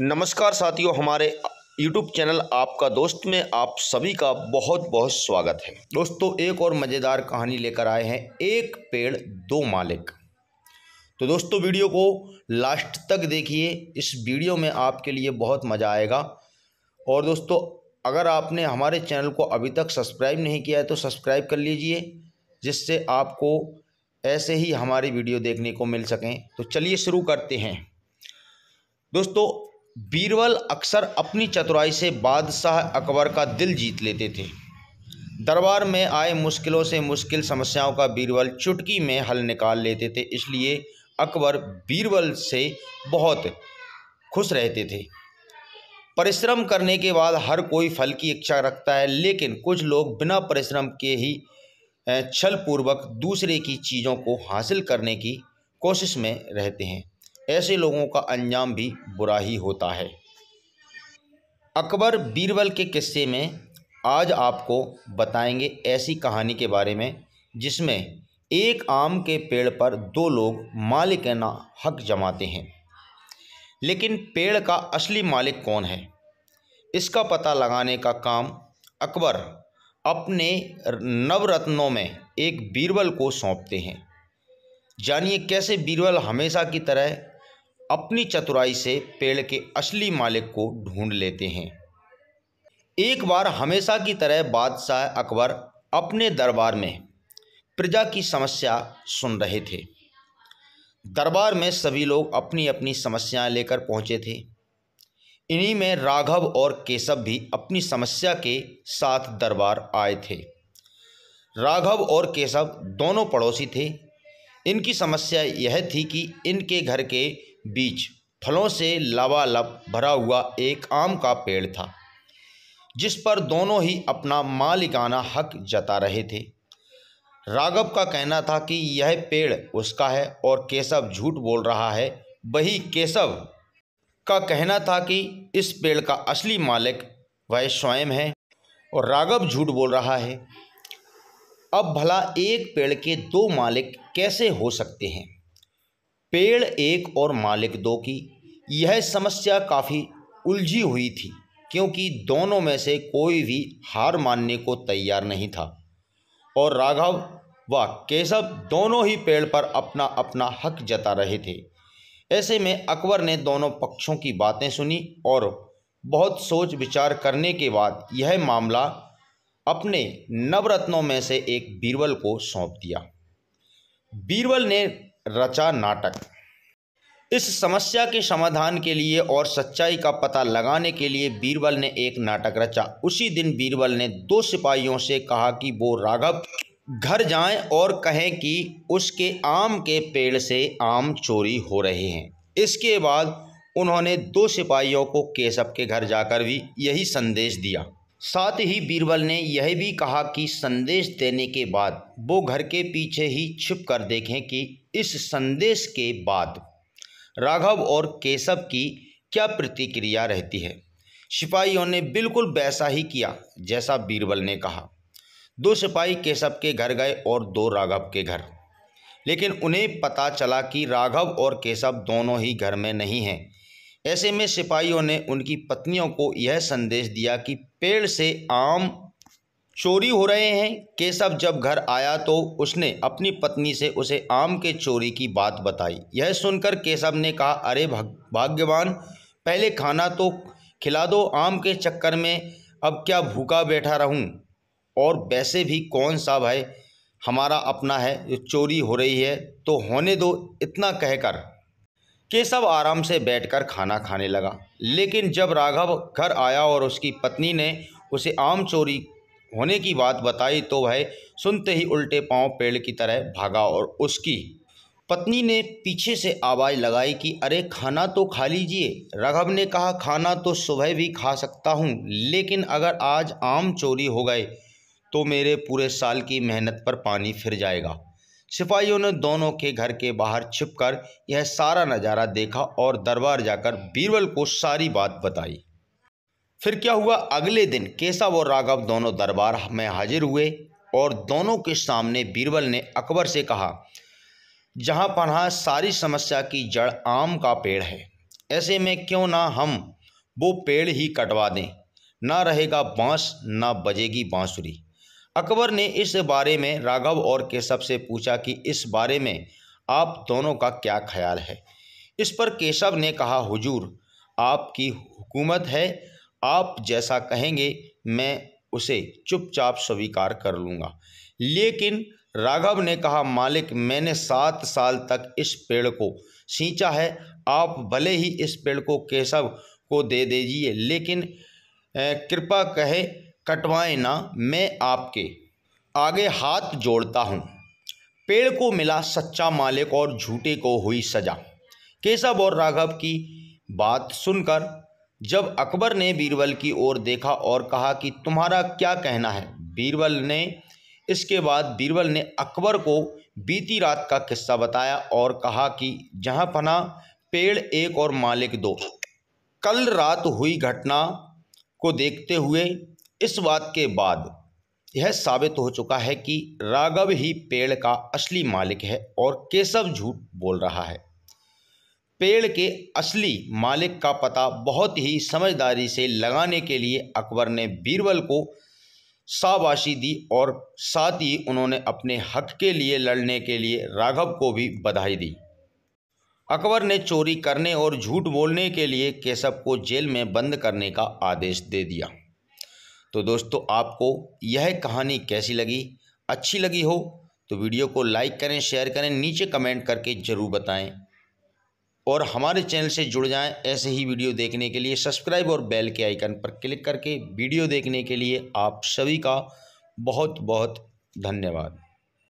नमस्कार साथियों हमारे यूट्यूब चैनल आपका दोस्त में आप सभी का बहुत बहुत स्वागत है दोस्तों एक और मज़ेदार कहानी लेकर आए हैं एक पेड़ दो मालिक तो दोस्तों वीडियो को लास्ट तक देखिए इस वीडियो में आपके लिए बहुत मज़ा आएगा और दोस्तों अगर आपने हमारे चैनल को अभी तक सब्सक्राइब नहीं किया है तो सब्सक्राइब कर लीजिए जिससे आपको ऐसे ही हमारी वीडियो देखने को मिल सकें तो चलिए शुरू करते हैं दोस्तों बीरबल अक्सर अपनी चतुराई से बादशाह अकबर का दिल जीत लेते थे दरबार में आए मुश्किलों से मुश्किल समस्याओं का बीरबल चुटकी में हल निकाल लेते थे इसलिए अकबर बीरबल से बहुत खुश रहते थे परिश्रम करने के बाद हर कोई फल की इच्छा रखता है लेकिन कुछ लोग बिना परिश्रम के ही छल पूर्वक दूसरे की चीज़ों को हासिल करने की कोशिश में रहते हैं ऐसे लोगों का अंजाम भी बुरा ही होता है अकबर बीरबल के किस्से में आज आपको बताएंगे ऐसी कहानी के बारे में जिसमें एक आम के पेड़ पर दो लोग मालिकाना हक जमाते हैं लेकिन पेड़ का असली मालिक कौन है इसका पता लगाने का काम अकबर अपने नवरत्नों में एक बीरबल को सौंपते हैं जानिए कैसे बीरबल हमेशा की तरह अपनी चतुराई से पेड़ के असली मालिक को ढूंढ लेते हैं एक बार हमेशा की तरह बादशाह अकबर अपने दरबार में प्रजा की समस्या सुन रहे थे दरबार में सभी लोग अपनी अपनी समस्याएं लेकर पहुंचे थे इन्हीं में राघव और केशव भी अपनी समस्या के साथ दरबार आए थे राघव और केशव दोनों पड़ोसी थे इनकी समस्या यह थी कि इनके घर के बीच फलों से लबालब भरा हुआ एक आम का पेड़ था जिस पर दोनों ही अपना मालिकाना हक जता रहे थे राघव का कहना था कि यह पेड़ उसका है और केशव झूठ बोल रहा है वही केशव का कहना था कि इस पेड़ का असली मालिक वह स्वयं है और राघव झूठ बोल रहा है अब भला एक पेड़ के दो मालिक कैसे हो सकते हैं पेड़ एक और मालिक दो की यह समस्या काफ़ी उलझी हुई थी क्योंकि दोनों में से कोई भी हार मानने को तैयार नहीं था और राघव व केशव दोनों ही पेड़ पर अपना अपना हक जता रहे थे ऐसे में अकबर ने दोनों पक्षों की बातें सुनी और बहुत सोच विचार करने के बाद यह मामला अपने नवरत्नों में से एक बीरबल को सौंप दिया बीरबल ने रचा नाटक इस समस्या के समाधान के लिए और सच्चाई का पता लगाने के लिए बीरबल ने एक नाटक रचा उसी दिन बीरबल ने दो सिपाहियों से कहा कि वो राघव घर जाएं और कहें कि उसके आम के पेड़ से आम चोरी हो रहे हैं इसके बाद उन्होंने दो सिपाहियों को केशव के घर जाकर भी यही संदेश दिया साथ ही बीरबल ने यह भी कहा कि संदेश देने के बाद वो घर के पीछे ही छिप कर देखें कि इस संदेश के बाद राघव और केशव की क्या प्रतिक्रिया रहती है सिपाहियों ने बिल्कुल वैसा ही किया जैसा बीरबल ने कहा दो सिपाही केशव के घर गए और दो राघव के घर लेकिन उन्हें पता चला कि राघव और केशव दोनों ही घर में नहीं हैं ऐसे में सिपाहियों ने उनकी पत्नियों को यह संदेश दिया कि पेड़ से आम चोरी हो रहे हैं केशव जब घर आया तो उसने अपनी पत्नी से उसे आम के चोरी की बात बताई यह सुनकर केशव ने कहा अरे भाग्यवान पहले खाना तो खिला दो आम के चक्कर में अब क्या भूखा बैठा रहूं और वैसे भी कौन सा भाई हमारा अपना है जो चोरी हो रही है तो होने दो इतना कहकर केशव आराम से बैठकर खाना खाने लगा लेकिन जब राघव घर आया और उसकी पत्नी ने उसे आम चोरी होने की बात बताई तो वह सुनते ही उल्टे पांव पेड़ की तरह भागा और उसकी पत्नी ने पीछे से आवाज़ लगाई कि अरे खाना तो खा लीजिए राघव ने कहा खाना तो सुबह भी खा सकता हूँ लेकिन अगर आज आम चोरी हो गए तो मेरे पूरे साल की मेहनत पर पानी फिर जाएगा सिपाहियों ने दोनों के घर के बाहर छिपकर यह सारा नज़ारा देखा और दरबार जाकर बीरबल को सारी बात बताई फिर क्या हुआ अगले दिन केशव और राघव दोनों दरबार में हाजिर हुए और दोनों के सामने बीरबल ने अकबर से कहा जहाँ पन्हा सारी समस्या की जड़ आम का पेड़ है ऐसे में क्यों ना हम वो पेड़ ही कटवा दें ना रहेगा बांस ना बजेगी बांसुरी अकबर ने इस बारे में राघव और केशव से पूछा कि इस बारे में आप दोनों का क्या ख्याल है इस पर केशव ने कहा हुजूर आपकी हुकूमत है आप जैसा कहेंगे मैं उसे चुपचाप स्वीकार कर लूँगा लेकिन राघव ने कहा मालिक मैंने सात साल तक इस पेड़ को सींचा है आप भले ही इस पेड़ को केशव को दे दीजिए लेकिन कृपा कहे कटवाएं ना मैं आपके आगे हाथ जोड़ता हूँ पेड़ को मिला सच्चा मालिक और झूठे को हुई सजा केशव और राघव की बात सुनकर जब अकबर ने बीरबल की ओर देखा और कहा कि तुम्हारा क्या कहना है बीरबल ने इसके बाद बीरबल ने अकबर को बीती रात का किस्सा बताया और कहा कि जहाँ फना पेड़ एक और मालिक दो कल रात हुई घटना को देखते हुए इस बात के बाद यह साबित हो चुका है कि राघव ही पेड़ का असली मालिक है और केशव झूठ बोल रहा है पेड़ के असली मालिक का पता बहुत ही समझदारी से लगाने के लिए अकबर ने बीरबल को शाबाशी दी और साथ ही उन्होंने अपने हक के लिए लड़ने के लिए राघव को भी बधाई दी अकबर ने चोरी करने और झूठ बोलने के लिए केशव को जेल में बंद करने का आदेश दे दिया तो दोस्तों आपको यह कहानी कैसी लगी अच्छी लगी हो तो वीडियो को लाइक करें शेयर करें नीचे कमेंट करके ज़रूर बताएं और हमारे चैनल से जुड़ जाएं ऐसे ही वीडियो देखने के लिए सब्सक्राइब और बेल के आइकन पर क्लिक करके वीडियो देखने के लिए आप सभी का बहुत बहुत धन्यवाद